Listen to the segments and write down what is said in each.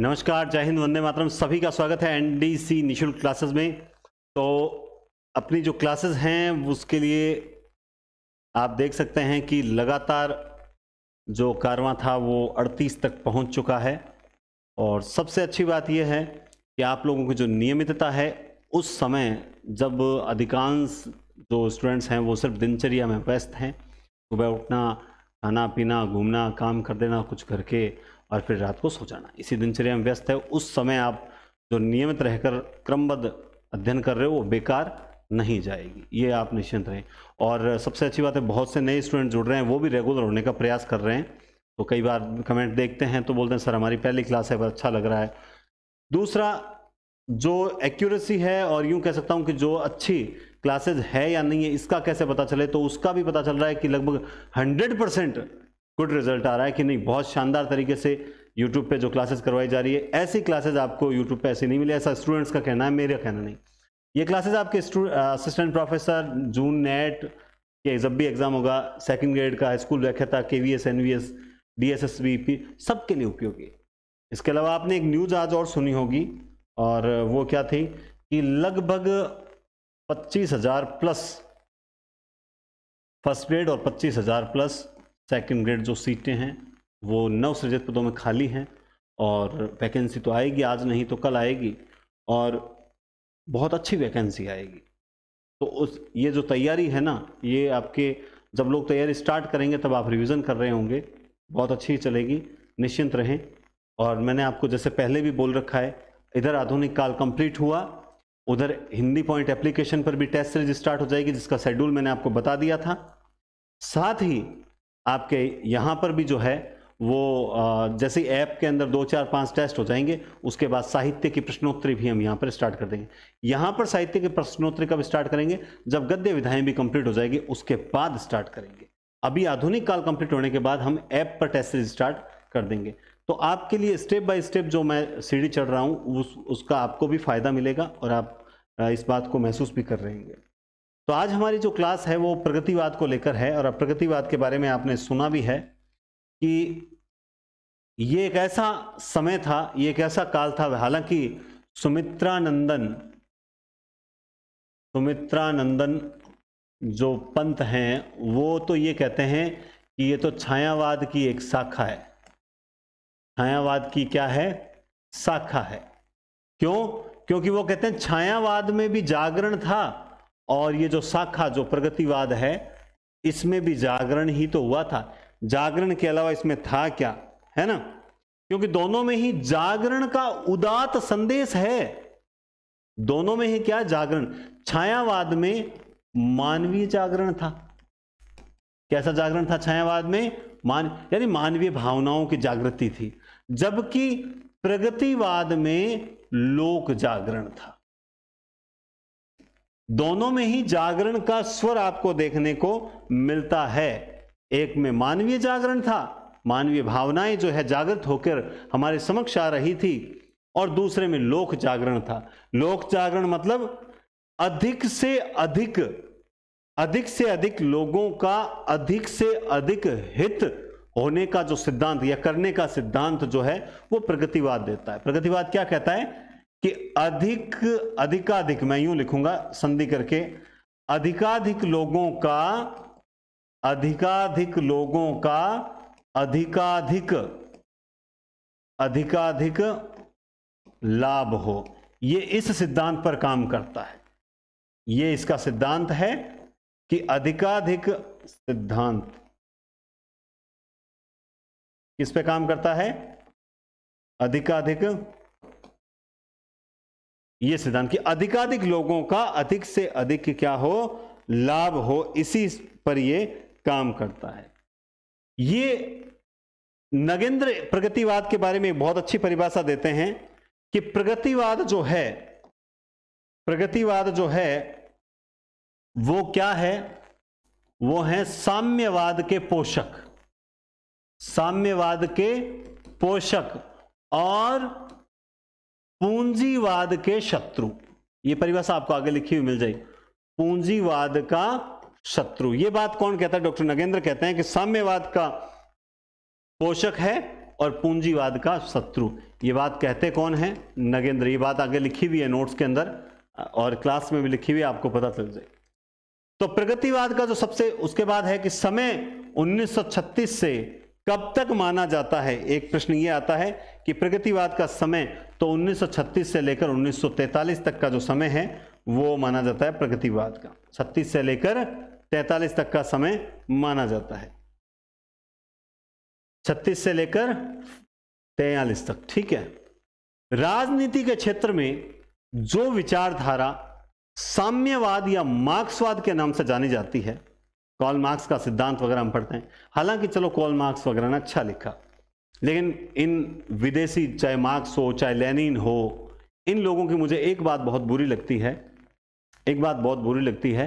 नमस्कार जय हिंद वंदे मातरम सभी का स्वागत है एनडीसी निशुल्क क्लासेस में तो अपनी जो क्लासेस हैं उसके लिए आप देख सकते हैं कि लगातार जो कारवां था वो 38 तक पहुंच चुका है और सबसे अच्छी बात यह है कि आप लोगों की जो नियमितता है उस समय जब अधिकांश जो स्टूडेंट्स हैं वो सिर्फ दिनचर्या में व्यस्त हैं सुबह उठना खाना पीना घूमना काम कर देना कुछ करके और फिर रात को सो जाना इसी दिनचर्या में व्यस्त है उस समय आप जो नियमित रहकर क्रमबद्ध अध्ययन कर रहे हो वो बेकार नहीं जाएगी ये आप निश्चिंत रहें और सबसे अच्छी बात है बहुत से नए स्टूडेंट जुड़ रहे हैं वो भी रेगुलर होने का प्रयास कर रहे हैं तो कई बार कमेंट देखते हैं तो बोलते हैं सर हमारी पहली क्लास है पर अच्छा लग रहा है दूसरा जो एक्यूरेसी है और यूं कह सकता हूं कि जो अच्छी क्लासेज है या नहीं है इसका कैसे पता चले तो उसका भी पता चल रहा है कि लगभग हंड्रेड परसेंट गुड रिजल्ट आ रहा है कि नहीं बहुत शानदार तरीके से यूट्यूब पर जो क्लासेज करवाई जा रही है ऐसी क्लासेज आपको यूट्यूब पर ऐसी नहीं मिली ऐसा स्टूडेंट्स का कहना है मेरा कहना नहीं ये क्लासेज आपके असिस्टेंट प्रोफेसर जून नेट के जब भी एग्ज़ाम होगा सेकेंड ग्रेड का स्कूल व्याख्याता K V S N V S D S S V P सब के लिए उपयोगी इसके अलावा आपने एक न्यूज़ आज और सुनी होगी और वो क्या थी कि लगभग पच्चीस हज़ार प्लस फर्स्ट ग्रेड और पच्चीस हज़ार प्लस सेकेंड ग्रेड जो सीटें हैं वो सृजित पदों में खाली हैं और वैकेंसी तो आएगी आज नहीं तो कल आएगी और बहुत अच्छी वैकेंसी आएगी तो उस ये जो तैयारी है ना ये आपके जब लोग तैयारी स्टार्ट करेंगे तब आप रिवीजन कर रहे होंगे बहुत अच्छी चलेगी निश्चिंत रहें और मैंने आपको जैसे पहले भी बोल रखा है इधर आधुनिक काल कंप्लीट हुआ उधर हिंदी पॉइंट एप्लीकेशन पर भी टेस्ट सीरीज स्टार्ट हो जाएगी जिसका शेड्यूल मैंने आपको बता दिया था साथ ही आपके यहाँ पर भी जो है वो जैसे ऐप के अंदर दो चार पांच टेस्ट हो जाएंगे उसके बाद साहित्य की प्रश्नोत्तरी भी हम यहाँ पर स्टार्ट कर देंगे यहाँ पर साहित्य की प्रश्नोत्तरी कब स्टार्ट करेंगे जब गद्य विधाएं भी कंप्लीट हो जाएगी उसके बाद स्टार्ट करेंगे अभी आधुनिक काल कंप्लीट होने के बाद हम ऐप पर टेस्ट सीरीज स्टार्ट कर देंगे तो आपके लिए स्टेप बाय स्टेप जो मैं सीढ़ी चढ़ रहा हूँ उस, उसका आपको भी फ़ायदा मिलेगा और आप इस बात को महसूस भी कर रहेंगे तो आज हमारी जो क्लास है वो प्रगतिवाद को लेकर है और प्रगतिवाद के बारे में आपने सुना भी है कि ये एक ऐसा समय था ये एक ऐसा काल था हालांकि सुमित्रानंदन सुमित्रानंदन जो पंत हैं वो तो ये कहते हैं कि ये तो छायावाद की एक शाखा है छायावाद की क्या है शाखा है क्यों क्योंकि वो कहते हैं छायावाद में भी जागरण था और ये जो शाखा जो प्रगतिवाद है इसमें भी जागरण ही तो हुआ था जागरण के अलावा इसमें था क्या है ना क्योंकि दोनों में ही जागरण का उदात संदेश है दोनों में ही क्या जागरण छायावाद में मानवीय जागरण था कैसा जागरण था छायावाद में मान यानी मानवीय भावनाओं की जागृति थी जबकि प्रगतिवाद में लोक जागरण था दोनों में ही जागरण का स्वर आपको देखने को मिलता है एक में मानवीय जागरण था मानवीय भावनाएं जो है जागृत होकर हमारे समक्ष आ रही थी और दूसरे में लोक जागरण था लोक जागरण मतलब अधिक से अधिक अधिक से अधिक लोगों का अधिक से अधिक हित होने का जो सिद्धांत या करने का सिद्धांत जो है वो प्रगतिवाद देता है प्रगतिवाद क्या कहता है कि अधिक अधिकाधिक मैं यूं लिखूंगा संधि करके अधिकाधिक लोगों का अधिकाधिक लोगों का अधिकाधिक अधिकाधिक लाभ हो ये इस सिद्धांत पर काम करता है ये इसका सिद्धांत है कि अधिकाधिक सिद्धांत किस पे काम करता है अधिकाधिक ये सिद्धांत कि अधिकाधिक लोगों का अधिक से अधिक क्या हो लाभ हो इसी पर ये काम करता है ये नगेंद्र प्रगतिवाद के बारे में बहुत अच्छी परिभाषा देते हैं कि प्रगतिवाद जो है प्रगतिवाद जो है वो क्या है वो है साम्यवाद के पोषक साम्यवाद के पोषक और पूंजीवाद के शत्रु ये परिभाषा आपको आगे लिखी हुई मिल जाएगी पूंजीवाद का शत्रु ये बात कौन कहता है डॉक्टर नगेंद्र कहते हैं कि साम्यवाद का पोषक है और पूंजीवाद का शत्रु ये बात कहते कौन है नगेंद्र ये बात आगे लिखी हुई है नोट्स के अंदर और क्लास में भी लिखी हुई है आपको पता चल जाए तो प्रगतिवाद का जो सबसे उसके बाद है कि समय 1936 से कब तक माना जाता है एक प्रश्न ये आता है कि प्रगतिवाद का समय तो 1936 से लेकर 1943 तक का जो समय है वो माना जाता है प्रगतिवाद का 36 से लेकर 43 तक का समय माना जाता है 36 से लेकर 43 तक ठीक है राजनीति के क्षेत्र में जो विचारधारा साम्यवाद या मार्क्सवाद के नाम से जानी जाती है कॉल मार्क्स का सिद्धांत वगैरह हम पढ़ते हैं हालांकि चलो कॉल मार्क्स वगैरह ने अच्छा लिखा लेकिन इन विदेशी चाहे मार्क्स हो चाहे लेनिन हो इन लोगों की मुझे एक बात बहुत बुरी लगती है एक बात बहुत बुरी लगती है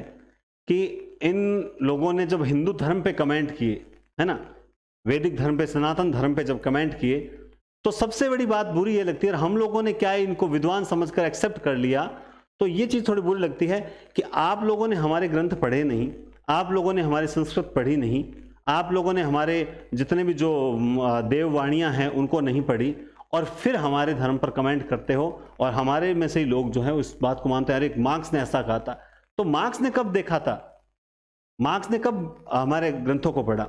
कि इन लोगों ने जब हिंदू धर्म पे कमेंट किए है ना वैदिक धर्म पे सनातन धर्म पे जब कमेंट किए तो सबसे बड़ी बात बुरी ये लगती है हम लोगों ने क्या इनको विद्वान समझकर एक्सेप्ट कर लिया तो ये चीज़ थोड़ी बुरी लगती है कि आप लोगों ने हमारे ग्रंथ पढ़े नहीं आप लोगों ने हमारी संस्कृत पढ़ी नहीं आप लोगों ने हमारे जितने भी जो देववाणियाँ हैं उनको नहीं पढ़ी और फिर हमारे धर्म पर कमेंट करते हो और हमारे में से ही लोग जो है उस बात को मानते हैं अरे मार्क्स ने ऐसा कहा था तो मार्क्स ने कब देखा था मार्क्स ने कब हमारे ग्रंथों को पढ़ा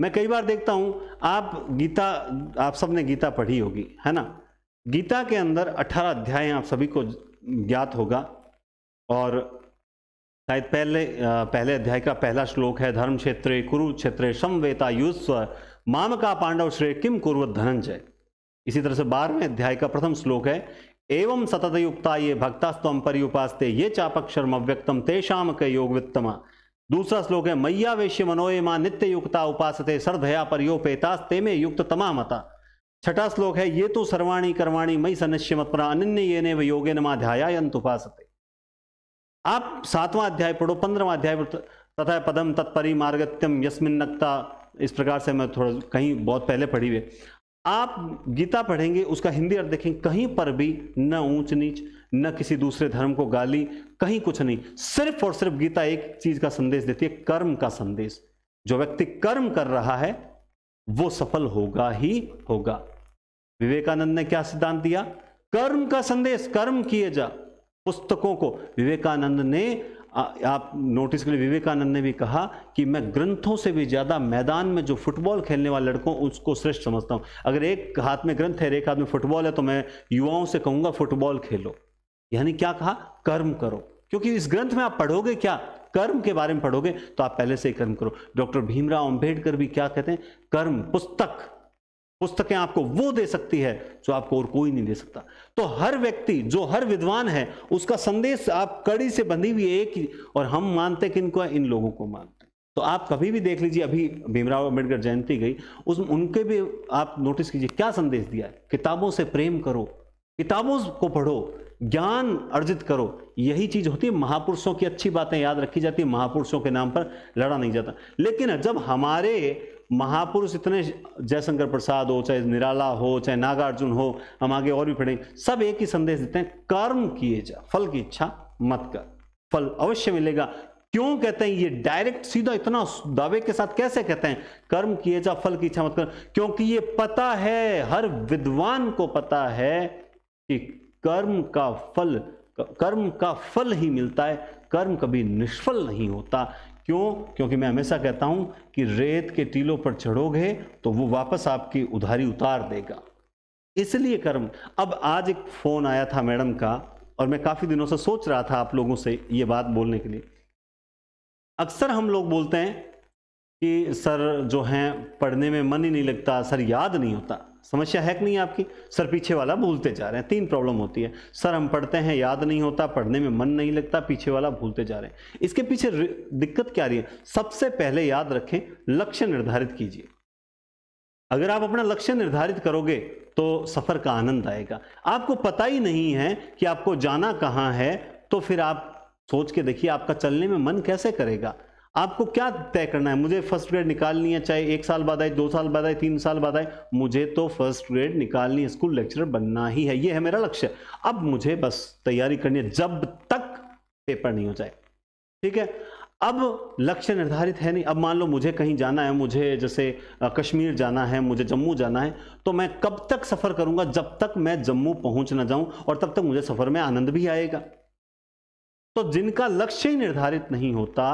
मैं कई बार देखता हूँ आप गीता आप सब ने गीता पढ़ी होगी है ना गीता के अंदर अठारह अध्याय आप सभी को ज्ञात होगा और शायद पहले पहले अध्याय का पहला श्लोक है धर्म क्षेत्र कुरुक्षेत्र समवेता युस्व माम का पांडव श्रेय किम कुरु धनंजय इसी तरह से बारहवें अध्याय का प्रथम श्लोक है एवं सतत युक्ता ये भक्तास्तम परिउपास्ते ये चापक्षर अव्यक्तम तेषाम के योगवित्तमा दूसरा श्लोक है मैया वेश्य मनोयमा नित्य युक्ता उपासते सरधया परियोपेतास्ते में युक्त तमा मता छठा श्लोक है ये तो सर्वाणी कर्वाणी मई सनश्य मत पर अन्य ये ने योगे नमा उपासते आप सातवां अध्याय पढ़ो पंद्रवा अध्याय तथा पदम तत्परी मार्गत्यम यस्मिन नक्ता इस प्रकार से मैं थोड़ा कहीं बहुत पहले पढ़ी हुई आप गीता पढ़ेंगे उसका हिंदी अर्थ देखेंगे कहीं पर भी न ऊंच नीच न किसी दूसरे धर्म को गाली कहीं कुछ नहीं सिर्फ और सिर्फ गीता एक चीज का संदेश देती है कर्म का संदेश जो व्यक्ति कर्म कर रहा है वो सफल होगा ही होगा विवेकानंद ने क्या सिद्धांत दिया कर्म का संदेश कर्म किए जा पुस्तकों को विवेकानंद ने आप नोटिस करें विवेकानंद ने भी कहा कि मैं ग्रंथों से भी ज़्यादा मैदान में जो फुटबॉल खेलने वाले लड़कों उसको श्रेष्ठ समझता हूँ अगर एक हाथ में ग्रंथ है एक हाथ में फुटबॉल है तो मैं युवाओं से कहूँगा फुटबॉल खेलो यानी क्या कहा कर्म करो क्योंकि इस ग्रंथ में आप पढ़ोगे क्या कर्म के बारे में पढ़ोगे तो आप पहले से ही कर्म करो डॉक्टर भीमराव अंबेडकर भी क्या कहते हैं कर्म पुस्तक पुस्तकें आपको वो दे सकती है जो आपको और कोई नहीं दे सकता तो हर व्यक्ति जो हर विद्वान है उसका संदेश आप कड़ी से बंधी हुई एक ही और हम मानते किन को इन लोगों को मानते तो आप कभी भी देख लीजिए अभी भीमराव अम्बेडकर जयंती गई उस उनके भी आप नोटिस कीजिए क्या संदेश दिया है किताबों से प्रेम करो किताबों को पढ़ो ज्ञान अर्जित करो यही चीज होती है महापुरुषों की अच्छी बातें याद रखी जाती है महापुरुषों के नाम पर लड़ा नहीं जाता लेकिन जब हमारे महापुरुष इतने जयशंकर प्रसाद हो चाहे निराला हो चाहे नागार्जुन हो हम आगे और भी पढ़ेंगे सब एक ही संदेश देते हैं कर्म किए जा फल की इच्छा मत कर फल अवश्य मिलेगा क्यों कहते हैं ये डायरेक्ट सीधा इतना दावे के साथ कैसे कहते हैं कर्म किए जा फल की इच्छा मत कर क्योंकि ये पता है हर विद्वान को पता है कि कर्म का फल कर्म का फल ही मिलता है कर्म कभी निष्फल नहीं होता क्यों क्योंकि मैं हमेशा कहता हूं कि रेत के टीलों पर चढ़ोगे तो वो वापस आपकी उधारी उतार देगा इसलिए कर्म अब आज एक फ़ोन आया था मैडम का और मैं काफ़ी दिनों से सोच रहा था आप लोगों से ये बात बोलने के लिए अक्सर हम लोग बोलते हैं कि सर जो हैं पढ़ने में मन ही नहीं लगता सर याद नहीं होता समस्या है कि नहीं आपकी सर पीछे वाला भूलते जा रहे हैं तीन प्रॉब्लम होती है सर हम पढ़ते हैं याद नहीं होता पढ़ने में मन नहीं लगता पीछे वाला भूलते जा रहे हैं इसके पीछे दिक्कत क्या रही है सबसे पहले याद रखें लक्ष्य निर्धारित कीजिए अगर आप अपना लक्ष्य निर्धारित करोगे तो सफर का आनंद आएगा आपको पता ही नहीं है कि आपको जाना कहाँ है तो फिर आप सोच के देखिए आपका चलने में मन कैसे करेगा आपको क्या तय करना है मुझे फर्स्ट ग्रेड निकालनी है चाहे एक साल बाद आए दो साल बाद आए तीन साल बाद आए मुझे तो फर्स्ट ग्रेड निकालनी स्कूल लेक्चर बनना ही है ये है मेरा लक्ष्य अब मुझे बस तैयारी करनी है जब तक पेपर नहीं हो जाए ठीक है अब लक्ष्य निर्धारित है नहीं अब मान लो मुझे कहीं जाना है मुझे जैसे कश्मीर जाना है मुझे जम्मू जाना है तो मैं कब तक सफ़र करूंगा जब तक मैं जम्मू पहुंच ना जाऊं और तब तक मुझे सफ़र में आनंद भी आएगा तो जिनका लक्ष्य ही निर्धारित नहीं होता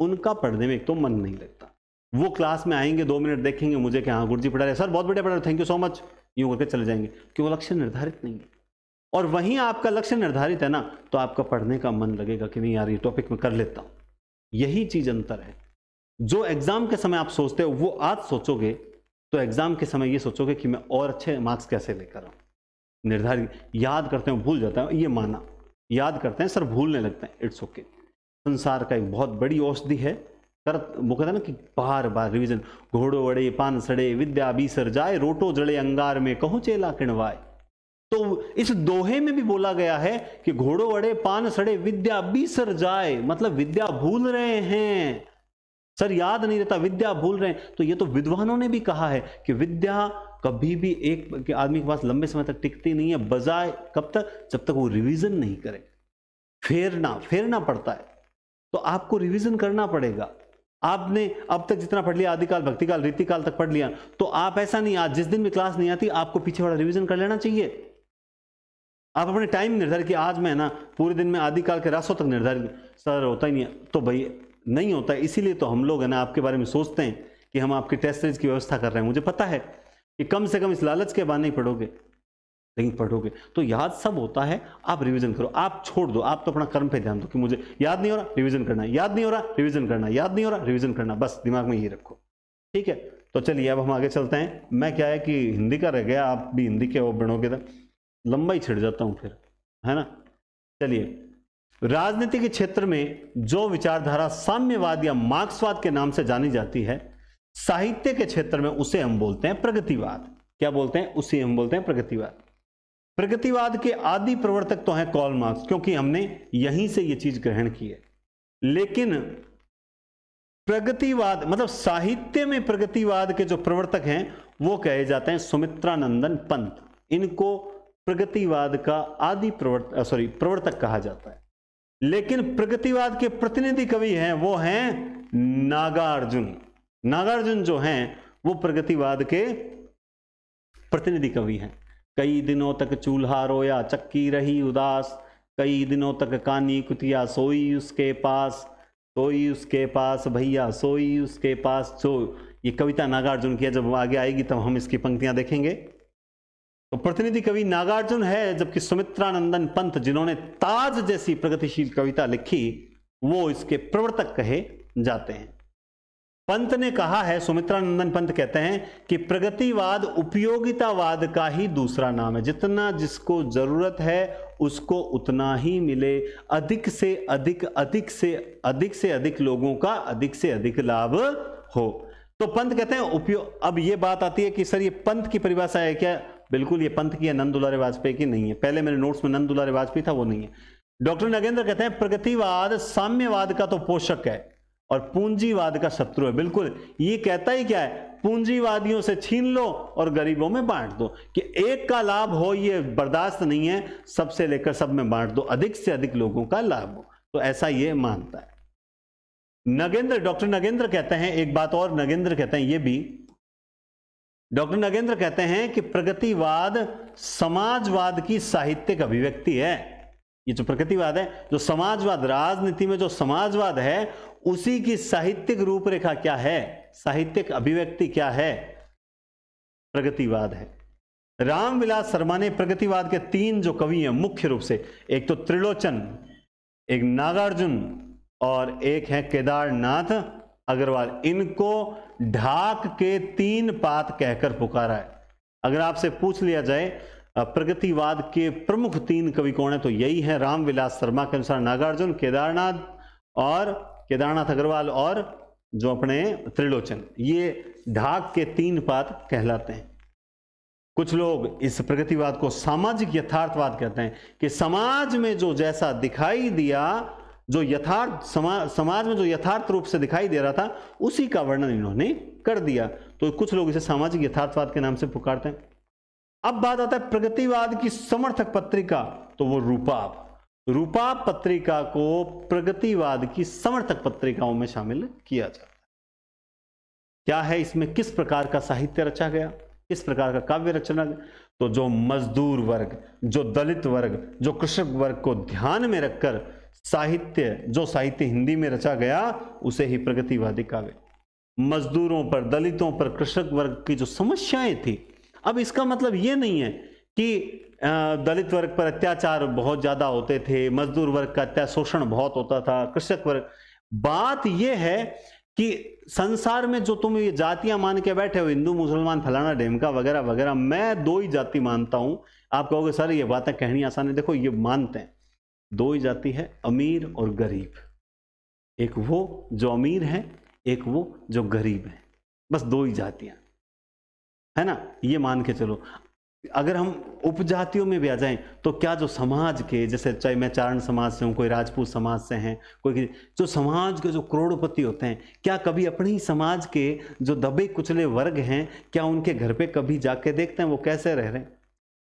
उनका पढ़ने में एक तो मन नहीं लगता वो क्लास में आएंगे दो मिनट देखेंगे मुझे कि हाँ गुरुजी पढ़ा रहे सर बहुत बढ़िया पढ़ा रहे थैंक यू सो मच यूँ करके चले जाएंगे क्यों लक्ष्य निर्धारित नहीं है और वहीं आपका लक्ष्य निर्धारित है ना तो आपका पढ़ने का मन लगेगा कि नहीं यार ये टॉपिक में कर लेता हूँ यही चीज़ अंतर है जो एग्ज़ाम के समय आप सोचते हो वो आज सोचोगे तो एग्ज़ाम के समय ये सोचोगे कि मैं और अच्छे मार्क्स कैसे लेकर आऊँ निर्धारित याद करते हैं भूल जाता हूँ ये माना याद करते हैं सर भूलने लगते हैं इट्स ओके okay. संसार का एक बहुत बड़ी औषधि है कर वो कहते ना कि बार बार रिवीजन घोड़ो अड़े पान सड़े विद्या बीसर जाए रोटो जड़े अंगार में कहो चेला किणवाए तो इस दोहे में भी बोला गया है कि घोड़ो अड़े पान सड़े विद्या बीसर जाए मतलब विद्या भूल रहे हैं सर याद नहीं रहता विद्या भूल रहे हैं तो ये तो विद्वानों ने भी कहा है कि विद्या कभी भी एक आदमी के पास लंबे समय तक टिकती नहीं है बजाय कब तक जब तक वो रिविजन नहीं करे फेरना फेरना पड़ता है तो आपको रिवीजन करना पड़ेगा आपने अब तक जितना पढ़ लिया आदिकाल भक्तिकाल रीतिकाल तक पढ़ लिया तो आप ऐसा नहीं आज जिस दिन भी क्लास नहीं आती आपको पीछे वाला रिवीजन कर लेना चाहिए आप अपने टाइम निर्धारित कि आज मैं ना पूरे दिन में आदिकाल के रासों तक निर्धारित सर होता ही नहीं तो भाई नहीं होता इसीलिए तो हम लोग है ना आपके बारे में सोचते हैं कि हम आपके टेस्ट सीरीज की व्यवस्था कर रहे हैं मुझे पता है कि कम से कम इस लालच के बाद नहीं पढ़ोगे लेकिन पढ़ोगे तो याद सब होता है आप रिवीजन करो आप छोड़ दो आप तो अपना कर्म पे ध्यान दो कि मुझे याद नहीं हो रहा रिवीजन करना याद नहीं हो रहा रिवीजन करना याद नहीं हो रहा रिवीजन करना बस दिमाग में ये रखो ठीक है तो चलिए अब हम आगे चलते हैं मैं क्या है कि हिंदी का रह गया आप भी हिंदी के वो बनोगे तो लंबा ही छिड़ जाता हूँ फिर है ना चलिए राजनीति के क्षेत्र में जो विचारधारा साम्यवाद या मार्क्सवाद के नाम से जानी जाती है साहित्य के क्षेत्र में उसे हम बोलते हैं प्रगतिवाद क्या बोलते हैं उसे हम बोलते हैं प्रगतिवाद प्रगतिवाद के आदि प्रवर्तक तो हैं कॉल मार्क्स क्योंकि हमने यहीं से ये चीज ग्रहण की है लेकिन प्रगतिवाद मतलब साहित्य में प्रगतिवाद के जो प्रवर्तक हैं वो कहे जाते हैं सुमित्रानंदन पंत इनको प्रगतिवाद का आदि प्रवर्तक सॉरी प्रवर्तक कहा जाता है लेकिन प्रगतिवाद के प्रतिनिधि कवि हैं वो हैं नागार्जुन नागार्जुन जो हैं वो प्रगतिवाद के प्रतिनिधि कवि हैं कई दिनों तक चूल्हा रोया चक्की रही उदास कई दिनों तक कानी कुतिया सोई उसके पास सोई उसके पास भैया सोई उसके पास सो ये कविता नागार्जुन की है जब आगे आएगी तब हम इसकी पंक्तियां देखेंगे तो प्रतिनिधि कवि नागार्जुन है जबकि सुमित्रानंदन पंत जिन्होंने ताज जैसी प्रगतिशील कविता लिखी वो इसके प्रवर्तक कहे जाते हैं पंत ने कहा है सुमित्रा नंदन पंत कहते हैं कि प्रगतिवाद उपयोगितावाद का ही दूसरा नाम है जितना जिसको जरूरत है उसको उतना ही मिले अधिक से अधिक अधिक से अधिक से अधिक लोगों का अधिक से अधिक लाभ हो तो पंत कहते हैं उपयोग अब ये बात आती है कि सर ये पंत की परिभाषा है क्या बिल्कुल ये पंथ की है नंद दुलारे वाजपेयी की नहीं है पहले मेरे नोट्स में नंद दुलारे वाजपेयी था वो नहीं है डॉक्टर नगेंद्र कहते हैं प्रगतिवाद साम्यवाद का तो पोषक है और पूंजीवाद का शत्रु है बिल्कुल ये कहता ही क्या है पूंजीवादियों से छीन लो और गरीबों में बांट दो कि एक का लाभ हो ये बर्दाश्त नहीं है सबसे लेकर सब में बांट दो अधिक से अधिक लोगों का लाभ हो तो ऐसा ये मानता है नगेंद्र डॉक्टर नगेंद्र कहते हैं एक बात और नगेंद्र कहते हैं ये भी डॉक्टर नगेंद्र कहते हैं कि प्रगतिवाद समाजवाद की साहित्यिक अभिव्यक्ति है ये जो प्रगतिवाद है जो समाजवाद राजनीति में जो समाजवाद है उसी की साहित्यिक रूपरेखा क्या है साहित्यिक अभिव्यक्ति क्या है प्रगतिवाद है रामविलास शर्मा ने प्रगतिवाद के तीन जो कवि हैं मुख्य रूप से एक तो त्रिलोचन एक नागार्जुन और एक है केदारनाथ अग्रवाल इनको ढाक के तीन पात कहकर पुकारा है अगर आपसे पूछ लिया जाए प्रगतिवाद के प्रमुख तीन कवि कौन है तो यही है रामविलास शर्मा के अनुसार नागार्जुन केदारनाथ और केदारनाथ अग्रवाल और जो अपने त्रिलोचन ये ढाक के तीन पात कहलाते हैं कुछ लोग इस प्रगतिवाद को सामाजिक यथार्थवाद कहते हैं कि समाज में जो जैसा दिखाई दिया जो यथार्थ समा, समाज में जो यथार्थ रूप से दिखाई दे रहा था उसी का वर्णन इन्होंने कर दिया तो कुछ लोग इसे सामाजिक यथार्थवाद के नाम से पुकारते हैं अब बात आता है प्रगतिवाद की समर्थक पत्रिका तो वो रूपा रूपा पत्रिका को प्रगतिवाद की समर्थक पत्रिकाओं में शामिल किया जाता है क्या है इसमें किस प्रकार का साहित्य रचा गया किस प्रकार का काव्य रचना तो जो मजदूर वर्ग जो दलित वर्ग जो कृषक वर्ग को ध्यान में रखकर साहित्य जो साहित्य हिंदी में रचा गया उसे ही प्रगतिवादी काव्य मजदूरों पर दलितों पर कृषक वर्ग की जो समस्याएं थी अब इसका मतलब यह नहीं है कि दलित वर्ग पर अत्याचार बहुत ज़्यादा होते थे मजदूर वर्ग का अत्याशोषण बहुत होता था कृषक वर्ग बात यह है कि संसार में जो तुम ये जातियां मान के बैठे हो हिंदू मुसलमान फलाना ढेमका वगैरह वगैरह मैं दो ही जाति मानता हूं आप कहोगे सर ये बातें कहनी आसान है देखो ये मानते हैं दो ही जाति है अमीर और गरीब एक वो जो अमीर है एक वो जो गरीब है बस दो ही जातियां है ना ये मान के चलो अगर हम उपजातियों में भी आ जाएं तो क्या जो समाज के जैसे चाहे मैं चारण समाज से हूँ कोई राजपूत समाज से हैं कोई जो समाज के जो करोड़पति होते हैं क्या कभी अपने ही समाज के जो दबे कुचले वर्ग हैं क्या उनके घर पे कभी जाके देखते हैं वो कैसे रह रहे हैं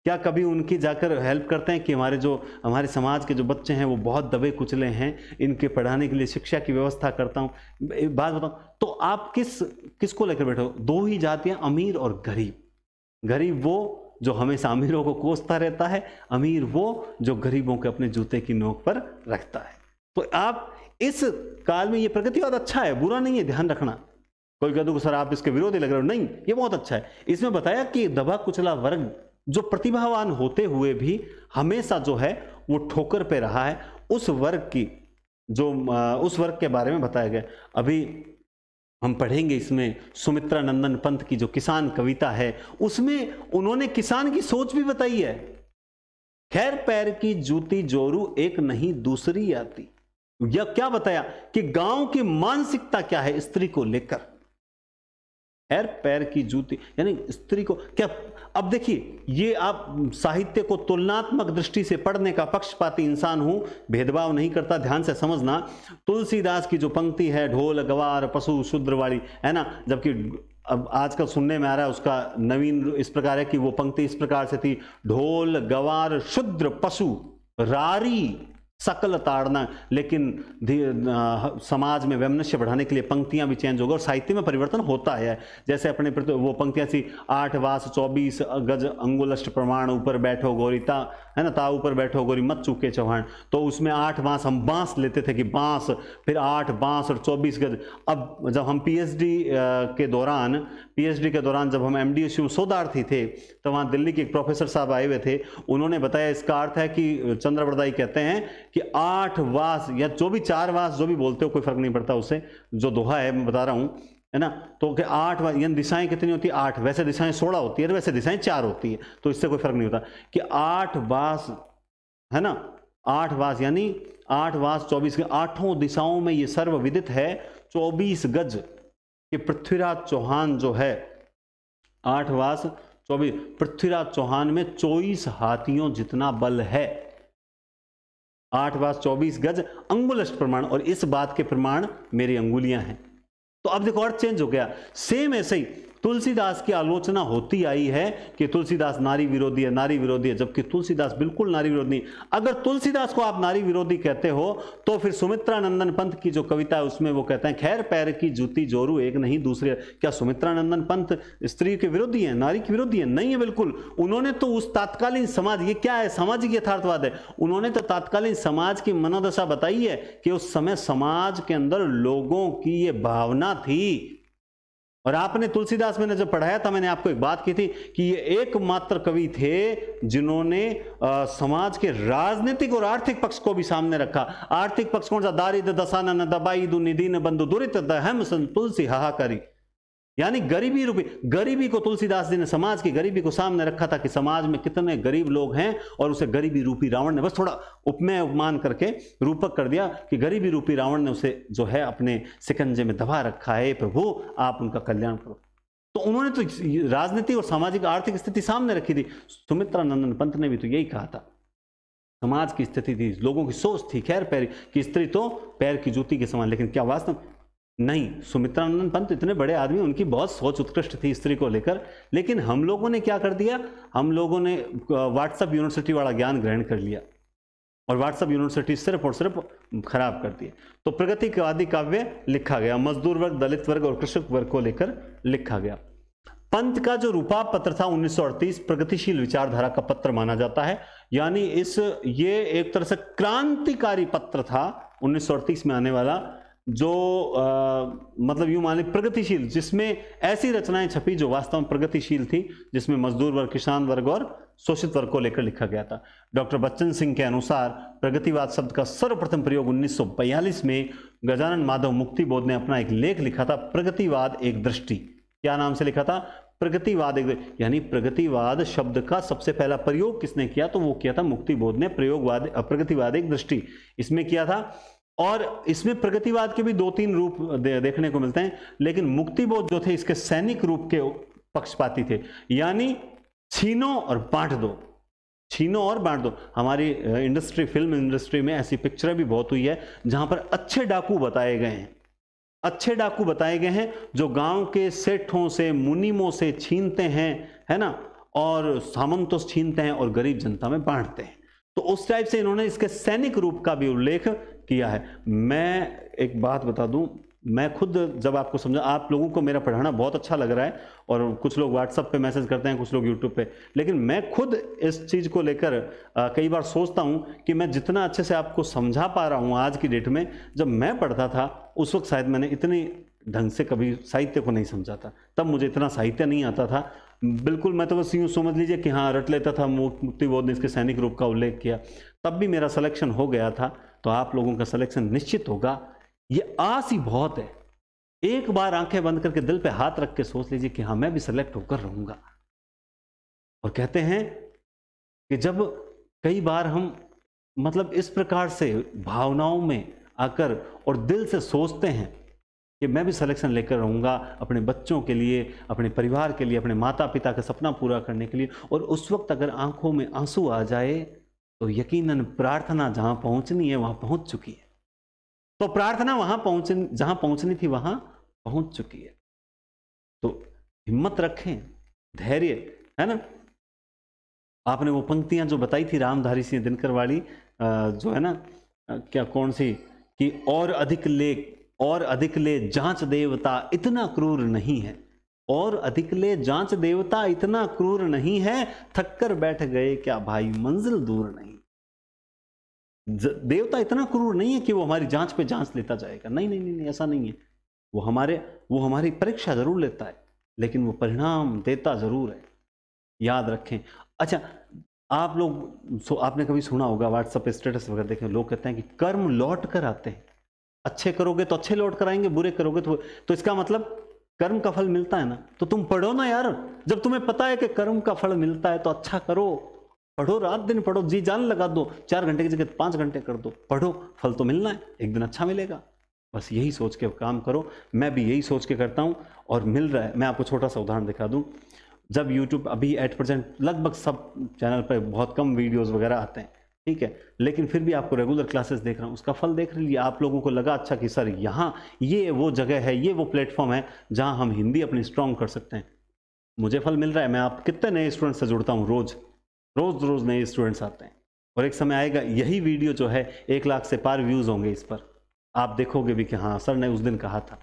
क्या कभी उनकी जाकर हेल्प करते हैं कि हमारे जो हमारे समाज के जो बच्चे हैं वो बहुत दबे कुचले हैं इनके पढ़ाने के लिए शिक्षा की व्यवस्था करता हूँ बात बताऊँ तो आप किस किसको लेकर बैठे हो दो ही जातियाँ अमीर और गरीब गरीब वो जो हमेशा अमीरों को कोसता रहता है अमीर वो जो गरीबों के अपने जूते की नोक पर रखता है तो आप इस काल में ये प्रगतिवाद अच्छा है बुरा नहीं है ध्यान रखना कोई कह दो सर आप इसके विरोधी लग रहे हो नहीं ये बहुत अच्छा है इसमें बताया कि दबा कुचला वर्ग जो प्रतिभावान होते हुए भी हमेशा जो है वो ठोकर पे रहा है उस वर्ग की जो उस वर्ग के बारे में बताया गया अभी हम पढ़ेंगे इसमें सुमित्रा नंदन पंत की जो किसान कविता है उसमें उन्होंने किसान की सोच भी बताई है खैर पैर की जूती जोरू एक नहीं दूसरी आती या क्या बताया कि गांव की मानसिकता क्या है स्त्री को लेकर खैर पैर की जूती यानी स्त्री को क्या अब देखिए ये आप साहित्य को तुलनात्मक दृष्टि से पढ़ने का पक्षपाती इंसान हूं भेदभाव नहीं करता ध्यान से समझना तुलसीदास की जो पंक्ति है ढोल गवार पशु शूद्र वाली है ना जबकि अब आजकल सुनने में आ रहा है उसका नवीन इस प्रकार है कि वो पंक्ति इस प्रकार से थी ढोल गवार शुद्र पशु रारी सकल ताड़ना लेकिन आ, समाज में वैमनस्य बढ़ाने के लिए पंक्तियां भी चेंज हो गई और साहित्य में परिवर्तन होता है जैसे अपने वो पंक्तियां थी आठ वास चौबीस गज अंगुलष्ट प्रमाण ऊपर बैठो गौरीता है ना ता ऊपर बैठो गोरी मत चूके चौहान तो उसमें आठ बांस हम बांस लेते थे कि बांस फिर आठ बांस और चौबीस गज अब जब हम पी के दौरान पी के दौरान जब हम एम डी शोधार्थी थे तो वहाँ दिल्ली के एक प्रोफेसर साहब आए हुए थे उन्होंने बताया इसका अर्थ है कि चंद्रवरदाई कहते हैं कि आठ वास या जो भी चार वास जो भी बोलते हो कोई फर्क नहीं पड़ता उससे जो दोहा है मैं बता रहा हूँ है ना तो कि आठ यानी दिशाएं कितनी होती है आठ वैसे दिशाएं सोलह होती है वैसे दिशाएं चार होती है तो इससे कोई फर्क नहीं होता कि आठ वास है ना आठ वास यानी आठ वास चौबीस गज आठों दिशाओं में ये सर्वविदित है चौबीस गज कि पृथ्वीराज चौहान जो है आठ वास चौबीस पृथ्वीराज चौहान में चौबीस हाथियों जितना बल है आठ बास चौबीस गज अंगुलष्ट प्रमाण और इस बात के प्रमाण मेरी अंगुलियां हैं तो अब देखो अर्थ चेंज हो गया सेम ऐसे ही तुलसीदास की आलोचना होती आई है कि तुलसीदास नारी विरोधी है नारी विरोधी है जबकि तुलसीदास बिल्कुल नारी विरोधी अगर तुलसीदास को आप नारी विरोधी कहते हो तो फिर सुमित्रा नंदन पंत की जो कविता है उसमें वो कहते हैं खैर पैर की जूती जोरू एक नहीं दूसरे क्या सुमित्रा नंदन पंत स्त्री के विरोधी है नारी की विरोधी है नहीं है बिल्कुल उन्होंने तो उस तात्कालीन समाज ये क्या है सामाजिक यथार्थवाद है उन्होंने तो तात्कालीन समाज की मनोदशा बताई है कि उस समय समाज के अंदर लोगों की ये भावना थी और आपने तुलसीदास मैंने जब पढ़ाया था मैंने आपको एक बात की थी कि ये एकमात्र कवि थे जिन्होंने समाज के राजनीतिक और आर्थिक पक्ष को भी सामने रखा आर्थिक पक्ष कौन सा दारिद दसाना न दबाई दु निधि न बंधु दुरित हम तुलसी हाहाकारी यानी गरीबी रूपी गरीबी को तुलसीदास जी ने समाज की गरीबी को सामने रखा था कि समाज में कितने गरीब लोग हैं और उसे गरीबी रूपी रावण ने बस थोड़ा उपमय उपमान करके रूपक कर दिया कि गरीबी रूपी रावण ने उसे जो है अपने सिकंजे में दबा रखा है प्रभु आप उनका कल्याण करो तो उन्होंने तो राजनीति और सामाजिक आर्थिक स्थिति सामने रखी थी सुमित्रा नंदन पंत ने भी तो यही कहा था समाज की स्थिति थी लोगों की सोच थी खैर पैर की स्त्री तो पैर की जूती के समान लेकिन क्या वास्तव नहीं सुमित्रानंद पंत इतने बड़े आदमी उनकी बहुत सोच उत्कृष्ट थी स्त्री को लेकर लेकिन हम लोगों ने क्या कर दिया हम लोगों ने व्हाट्सअप यूनिवर्सिटी वाला ज्ञान ग्रहण कर लिया और व्हाट्सअप यूनिवर्सिटी सिर्फ और सिर्फ खराब कर दिए तो प्रगतिवादी काव्य लिखा गया मजदूर वर्ग दलित वर्ग और कृषक वर्ग को लेकर लिखा गया पंत का जो रूपा पत्र था उन्नीस प्रगतिशील विचारधारा का पत्र माना जाता है यानी इस ये एक तरह से क्रांतिकारी पत्र था उन्नीस में आने वाला जो आ, मतलब यूँ माने प्रगतिशील जिसमें ऐसी रचनाएं छपी जो वास्तव में प्रगतिशील थी जिसमें मजदूर वर्ग किसान वर्ग और शोषित वर्ग को लेकर लिखा गया था डॉक्टर बच्चन सिंह के अनुसार प्रगतिवाद शब्द का सर्वप्रथम प्रयोग 1942 में गजानन माधव मुक्ति बोध ने अपना एक लेख लिखा था प्रगतिवाद एक दृष्टि क्या नाम से लिखा था प्रगतिवाद एक यानी प्रगतिवाद शब्द का सबसे पहला प्रयोग किसने किया तो वो किया था मुक्ति बोध ने प्रयोगवाद प्रगतिवाद एक दृष्टि इसमें किया था और इसमें प्रगतिवाद के भी दो तीन रूप देखने को मिलते हैं लेकिन मुक्ति बोध जो थे इसके सैनिक रूप के पक्षपाती थे यानी छीनो और बांट दो छीनो और बांट दो हमारी इंडस्ट्री फिल्म इंडस्ट्री में ऐसी पिक्चरें भी बहुत हुई है जहां पर अच्छे डाकू बताए गए हैं अच्छे डाकू बताए गए हैं जो गांव के सेठों से मुनिमों से छीनते हैं है ना और सामंतों तो छीनते हैं और गरीब जनता में बांटते हैं तो उस टाइप से इन्होंने इसके सैनिक रूप का भी उल्लेख किया है मैं एक बात बता दूं मैं खुद जब आपको समझा आप लोगों को मेरा पढ़ाना बहुत अच्छा लग रहा है और कुछ लोग व्हाट्सअप पे मैसेज करते हैं कुछ लोग यूट्यूब पे लेकिन मैं खुद इस चीज़ को लेकर कई बार सोचता हूँ कि मैं जितना अच्छे से आपको समझा पा रहा हूँ आज की डेट में जब मैं पढ़ता था उस वक्त शायद मैंने इतनी ढंग से कभी साहित्य को नहीं समझा था तब मुझे इतना साहित्य नहीं आता था बिल्कुल मैं तो बस यूँ समझ लीजिए कि हाँ रट लेता था मुक्ति बोध ने इसके सैनिक रूप का उल्लेख किया तब भी मेरा सलेक्शन हो गया था तो आप लोगों का सिलेक्शन निश्चित होगा ये आस ही बहुत है एक बार आंखें बंद करके दिल पे हाथ रख के सोच लीजिए कि हाँ मैं भी सिलेक्ट होकर रहूंगा और कहते हैं कि जब कई बार हम मतलब इस प्रकार से भावनाओं में आकर और दिल से सोचते हैं कि मैं भी सिलेक्शन लेकर रहूंगा अपने बच्चों के लिए अपने परिवार के लिए अपने माता पिता का सपना पूरा करने के लिए और उस वक्त अगर आंखों में आंसू आ जाए तो यकीनन प्रार्थना जहां पहुंचनी है वहां पहुंच चुकी है तो प्रार्थना वहां पहुंच जहां पहुंचनी थी वहां पहुंच चुकी है तो हिम्मत रखें धैर्य है ना आपने वो पंक्तियां जो बताई थी रामधारी सिंह दिनकर वाली जो है ना क्या कौन सी कि और अधिक ले और अधिक ले जांच देवता इतना क्रूर नहीं है और अधिकले जांच देवता इतना क्रूर नहीं है थककर बैठ गए क्या भाई मंजिल दूर नहीं देवता इतना क्रूर नहीं है कि वो हमारी जांच पे जांच लेता जाएगा नहीं नहीं नहीं, नहीं ऐसा नहीं है वो हमारे वो हमारी परीक्षा जरूर लेता है लेकिन वो परिणाम देता जरूर है याद रखें अच्छा आप लोग सो आपने कभी सुना होगा व्हाट्सअप स्टेटस वगैरह देखें लोग कहते हैं कि कर्म लौट कर आते हैं अच्छे करोगे तो अच्छे लौट कर आएंगे बुरे करोगे तो तो इसका मतलब कर्म का फल मिलता है ना तो तुम पढ़ो ना यार जब तुम्हें पता है कि कर्म का फल मिलता है तो अच्छा करो पढ़ो रात दिन पढ़ो जी जान लगा दो चार घंटे की जगह पाँच घंटे कर दो पढ़ो फल तो मिलना है एक दिन अच्छा मिलेगा बस यही सोच के काम करो मैं भी यही सोच के करता हूँ और मिल रहा है मैं आपको छोटा सा उदाहरण दिखा दूँ जब YouTube अभी एट परसेंट लगभग सब चैनल पर बहुत कम वीडियोस वगैरह आते हैं ठीक है लेकिन फिर भी आपको रेगुलर क्लासेस देख रहा हूँ उसका फल देख लीजिए आप लोगों को लगा अच्छा कि सर यहाँ ये वो जगह है ये वो प्लेटफॉर्म है जहाँ हम हिंदी अपनी स्ट्रांग कर सकते हैं मुझे फल मिल रहा है मैं आप कितने नए स्टूडेंट से जुड़ता हूँ रोज रोज रोज नए स्टूडेंट्स आते हैं और एक समय आएगा यही वीडियो जो है एक लाख से पार व्यूज़ होंगे इस पर आप देखोगे भी कि हाँ सर ने उस दिन कहा था